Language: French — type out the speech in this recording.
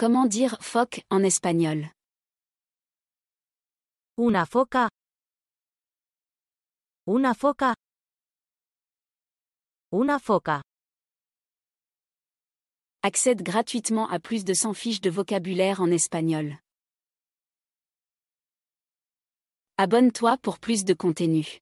Comment dire phoque en espagnol Una foca. Una foca. Una foca. Accède gratuitement à plus de 100 fiches de vocabulaire en espagnol. Abonne-toi pour plus de contenu.